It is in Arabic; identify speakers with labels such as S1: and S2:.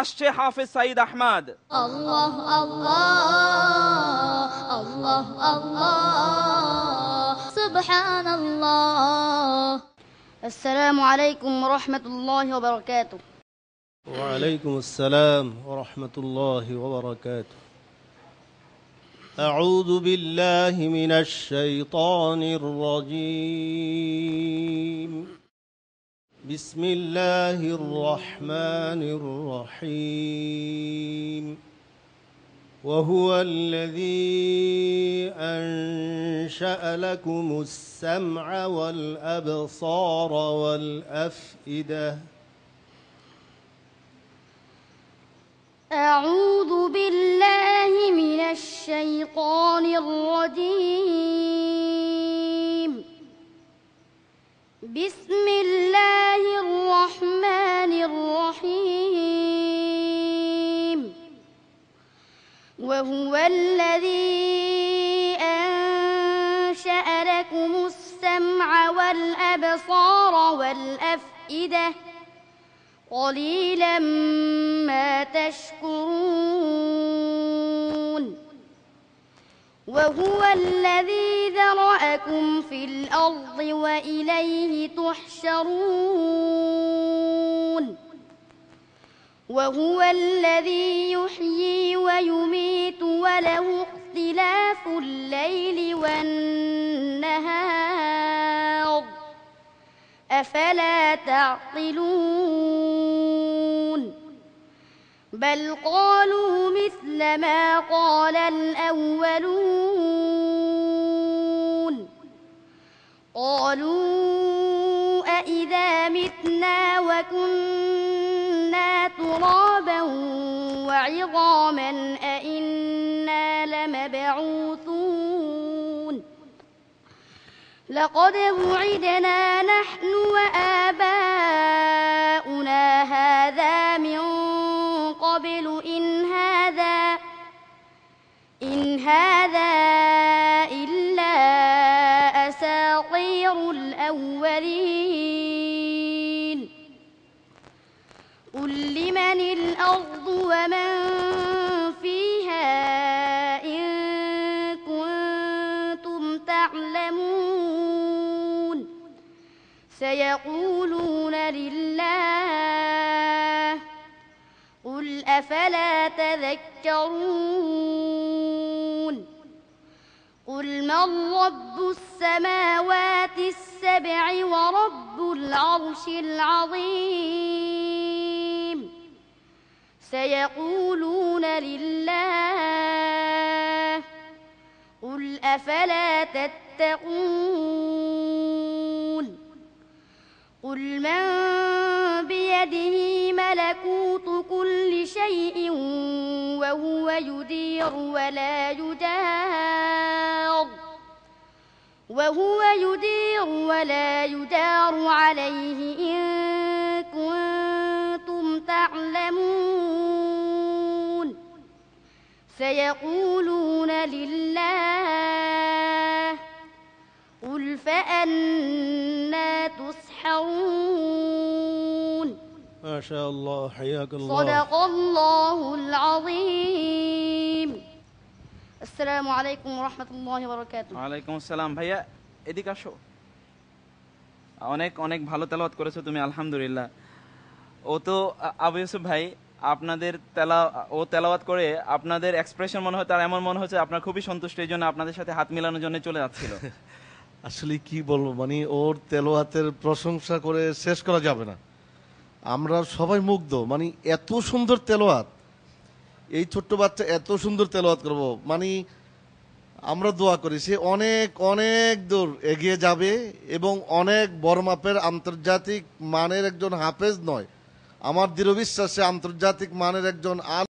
S1: আসছে হাফেজ সাইদ আহমাদ
S2: আল্লাহ আল্লাহ আল্লাহ আল্লাহ সুবহানাল্লাহ আসসালামু আলাইকুম ওয়া রাহমাতুল্লাহি ওয়া বারাকাতুহু
S1: ওয়া আলাইকুম আসসালাম ওয়া রাহমাতুল্লাহি ওয়া বারাকাতুহু أعوذ بالله من الشيطان الرجيم بسم الله الرحمن الرحيم وهو الذي أنشأ لكم السمع والأبصار والأفئدة
S2: أعوذ بالله من الشيطان الرجيم بسم وهو الذي أنشأ لكم السمع والأبصار والأفئدة قليلا ما تشكرون وهو الذي ذرأكم في الأرض وإليه تحشرون وهو الذي يحيي ويميت وله اختلاف الليل والنهار أفلا تعقلون بل قالوا مثل ما قال الأولون قالوا أإذا متنا وكنا ترابا وعظاما لمبعوثون لقد وعدنا نحن وآباؤنا هذا من قبل إن هذا إن هذا إلا أساطير الأولين قل لمن الأرض ومن ويقولون لله قل أفلا تذكرون قل من رب السماوات السبع ورب العرش العظيم سيقولون لله قل أفلا تتقون قل من بيده ملكوت كل شيء وهو يدير ولا يدار وهو يدير ولا يدار عليه إن كنتم تعلمون سيقولون لله قل فأنا تسحرون
S1: ما شاء الله حياك الله صدق
S2: الله العظيم السلام عليكم ورحمة الله وبركاته
S1: وعليكم السلام هيا ادي كاشو অনেক অনেক ভালো তেলাওয়াত করেছো তুমি আলহামদুলিল্লাহ ও তো আবু ইউসুফ ভাই আপনাদের তেলা ও তেলাওয়াত করে আপনাদের এক্সপ্রেশন মনে হয় তার এমন মনে হচ্ছে আপনার খুবই সন্তুষ্ট এই জন্য আপনাদের সাথে হাত মেলানোর জন্য চলে যাচ্ছিল আসলে কি বলবো মানে ওর তেলোয়াতের প্রশংসা করে শেষ করা যাবে না আমরা সবাই মুগ্ধ মানে এত সুন্দর তেলোয়াত এই ছোট্ট বাচ্চা এত সুন্দর তেলোয়াত করব মানে আমরা দোয়া করি সে অনেক অনেক দূর এগিয়ে যাবে এবং অনেক বড় মাপের আন্তর্জাতিক মানের একজন হাফেজ নয় আমার দৃঢ় বিশ্বাসে আন্তর্জাতিক মানের একজন আল